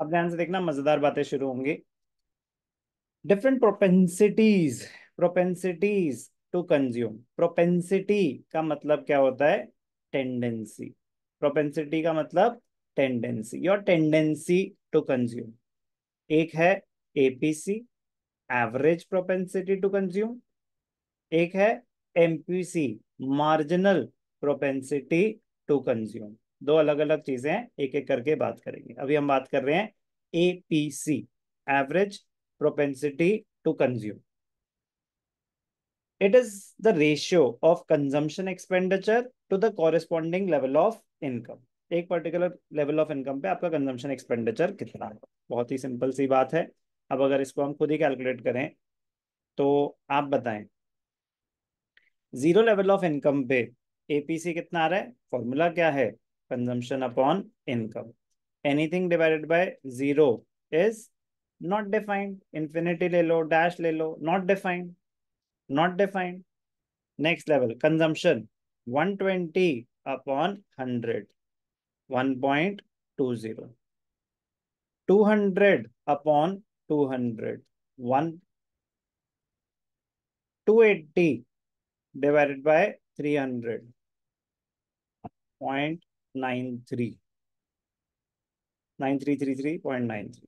अब ध्यान से देखना मजेदार बातें शुरू होंगी different propensities propensities to consume propensity का मतलब क्या होता है टेंडेंसी प्रोपेंसिटी का मतलब tendency your tendency to consume एक है APC average propensity to consume एक है MPC marginal propensity to consume दो अलग अलग चीजें हैं एक एक करके बात करेंगे अभी हम बात कर रहे हैं A P C average propensity to consume it is the ratio of consumption expenditure to the corresponding level of income एक पर्टिकुलर लेवल ऑफ इनकम पे आपका कंजम्पशन एक्सपेंडिचर कितना है बहुत ही सिंपल सी बात है अब अगर इसको हम खुद ही कैलकुलेट करें तो आप बताएं जीरो लेवल ऑफ इनकम पे एपीसी कितना आ रहा है फॉर्मूला क्या है consumption upon income. Anything divided by zero is not defined. Infinity le low dash le low. not defined. Not defined. Next level, consumption. 120 upon 100. 1.20. 200 upon 200. 1. 280 divided by 300. Point nine three nine three three three point nine three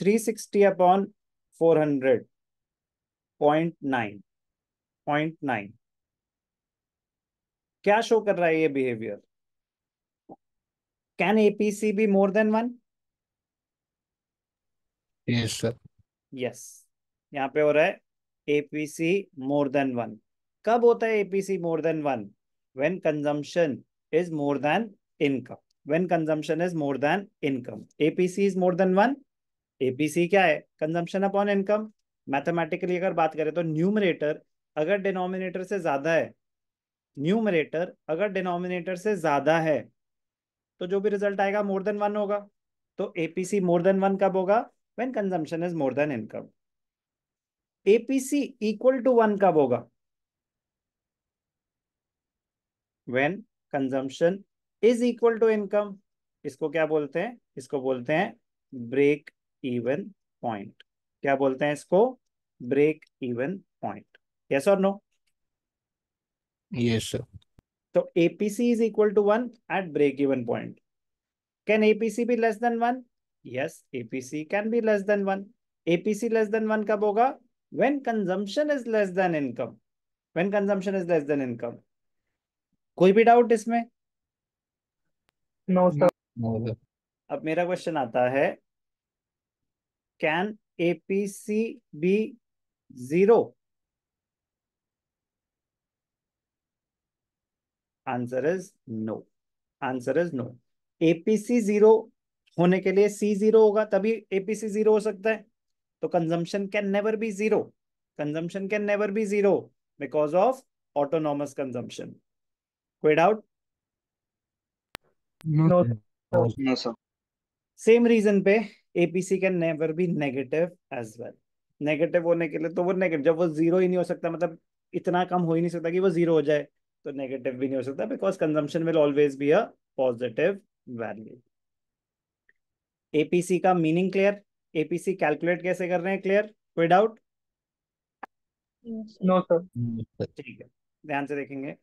three sixty upon four hundred point nine point nine क्या show कर रहा है ये behaviour can APC be more than one yes sir yes यहां पे हो रहा है एपीसी मोर देन वन कब होता है APC more than one when consumption is more than income. When consumption is more than income. APC is more than one. APC क्या है कंजम्पशन अपॉन इनकम मैथमेटिकली अगर बात करें तो न्यूमरेटर अगर डिनोमिनेटर से ज्यादा है न्यूमरेटर अगर डिनोमिनेटर से ज्यादा है तो जो भी रिजल्ट आएगा मोर देन वन होगा तो एपीसी मोर देन वन कब होगा when consumption is more than income APC equal to one कब होगा when consumption is equal to income इसको क्या बोलते हैं इसको बोलते हैं ब्रेक इवन पॉइंट क्या बोलते हैं इसको ब्रेक इवन पॉइंट यस और नो यस सर तो APC is equal to one at break even point can APC be less than one yes APC can be less than one APC less than one कब होगा when consumption is less than income when consumption is less than income कोई भी doubt इसमें no no, sir अब मेरा question आता है can APC be zero answer is no answer is no APC zero होने के लिए सी जीरो होगा तभी एपीसी जीरो हो सकता है तो consumption can never be zero consumption can never be zero because of autonomous consumption Quit out? Same reason पे APC can never be negative as well negative होने के लिए तो वो नेगेटिव जब वो जीरो ही नहीं हो सकता मतलब इतना कम हो ही नहीं सकता कि वो जीरो हो जाए तो नेगेटिव भी नहीं हो सकता because consumption will always be a positive value APC का मीनिंग क्लियर एपीसी कैलकुलेट कैसे कर रहे हैं क्लियर विदाउट नो सर ठीक है ध्यान से देखेंगे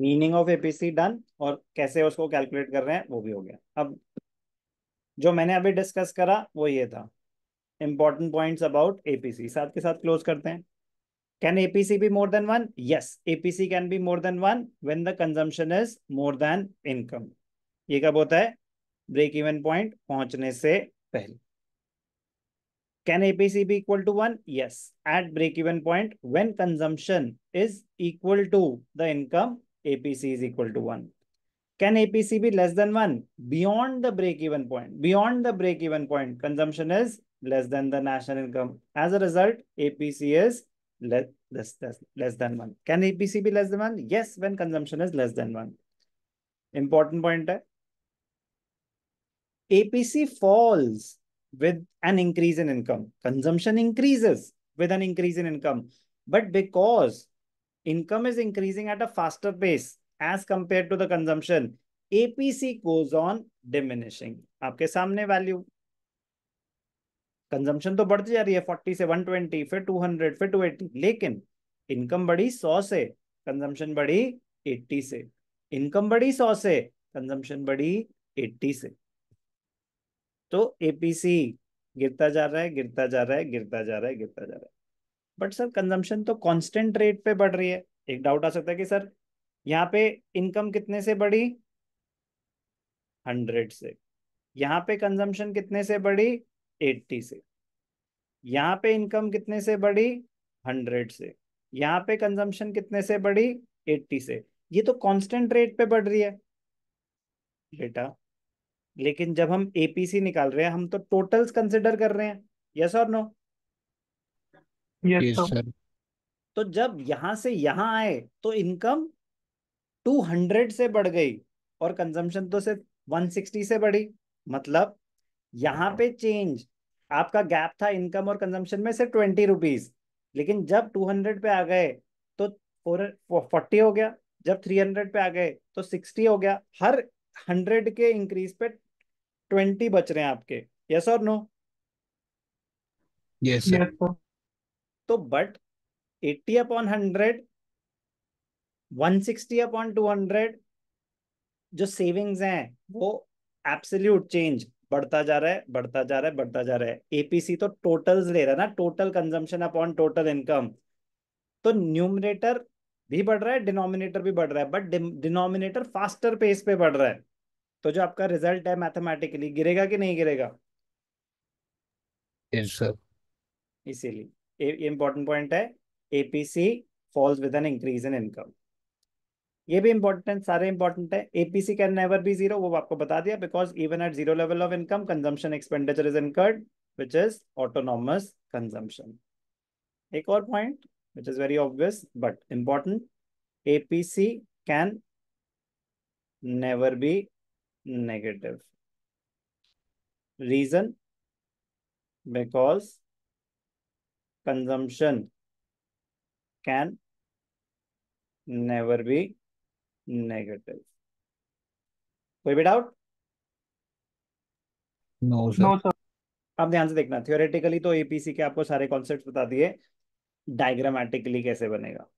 मीनिंग ऑफ एपीसी डन और कैसे उसको कैलकुलेट कर रहे हैं वो भी हो गया अब जो मैंने अभी डिस्कस करा वो ये था इंपॉर्टेंट पॉइंट्स अबाउट एपीसी साथ के साथ क्लोज करते हैं can APC be more than one yes APC can be more than one when the consumption is more than income ये कब होता है ब्रेक इवन पॉइंट पहुंचने से पहले can APC be equal to one yes at break even point when consumption is equal to the income APC is equal to 1. Can APC be less than 1? Beyond the break-even point. Beyond the break-even point, consumption is less than the national income. As a result, APC is less, less, less, less than 1. Can APC be less than 1? Yes, when consumption is less than 1. Important point. APC falls with an increase in income. Consumption increases with an increase in income. But because income is increasing at a faster pace as compared to the consumption, APC goes on diminishing. aapke samne value consumption तो बढ़ती जा रही है forty से one twenty फिर two hundred फिर two 280 लेकिन income बढ़ी सौ से कंजम्पशन बढ़ी एट्टी से इनकम बढ़ी सौ से कंजम्पशन बढ़ी एट्टी से तो एपीसी गिरता जा रहा है गिरता जा रहा है गिरता जा रहा है गिरता जा रहा है बट सर कंजम्पशन तो कांस्टेंट रेट पे बढ़ रही है एक डाउट आ सकता है कि सर यहाँ पे इनकम कितने से बढ़ी हंड्रेड से यहाँ पे कंजम्पशन कितने से बढ़ी एट्टी से यहाँ पे इनकम कितने से बढ़ी हंड्रेड से यहाँ पे कंजम्पशन कितने से बढ़ी एट्टी से ये तो कांस्टेंट रेट पे बढ़ रही है बेटा लेकिन जब हम एपीसी निकाल रहे हैं हम तो टोटल्स कंसिडर कर रहे हैं यस और नो सर तो जब यहां से यहां आए तो इनकम 200 से बढ़ गई और कंजम्पशन तो सिर्फ 160 से बढ़ी मतलब यहाँ पे चेंज आपका गैप था इनकम और कंजम्पशन में सिर्फ ट्वेंटी रुपीज लेकिन जब टू हंड्रेड पे आ गए तो फोर्टी हो गया जब थ्री हंड्रेड पे आ गए तो सिक्सटी हो गया हर हंड्रेड के इंक्रीज पे ट्वेंटी बच रहे हैं आपके यस और नो यस सर तो बट 80 अपॉन 100 160 अपॉन 200 जो सेविंग्स हैं वो एब्सोल्यूट चेंज बढ़ता जा रहा है बढ़ता जा रहा है बढ़ता जा रहा है एपीसी तो टोटल्स ले रहा है ना total consumption upon total income तो न्यूमरेटर भी बढ़ रहा है डिनोमिनेटर भी बढ़ रहा है बट डिनोमिनेटर फास्टर पेस पे बढ़ रहा है तो जो आपका रिजल्ट है मैथमेटिकली गिरेगा कि नहीं गिरेगा yes, इसीलिए इंपॉर्टेंट पॉइंट है APC falls with an increase in income ये भी इंपॉर्टेंट सारे इंपॉर्टेंट है APC can never be zero वो आपको बता दिया because even at zero level of income consumption expenditure is incurred which is autonomous consumption एक और point which is very obvious but important APC can never be negative reason because consumption can never be negative. कोई भी doubt no sir आप ध्यान से देखना theoretically तो APC के आपको सारे कॉन्सेप्ट बता दिए डायग्रामेटिकली कैसे बनेगा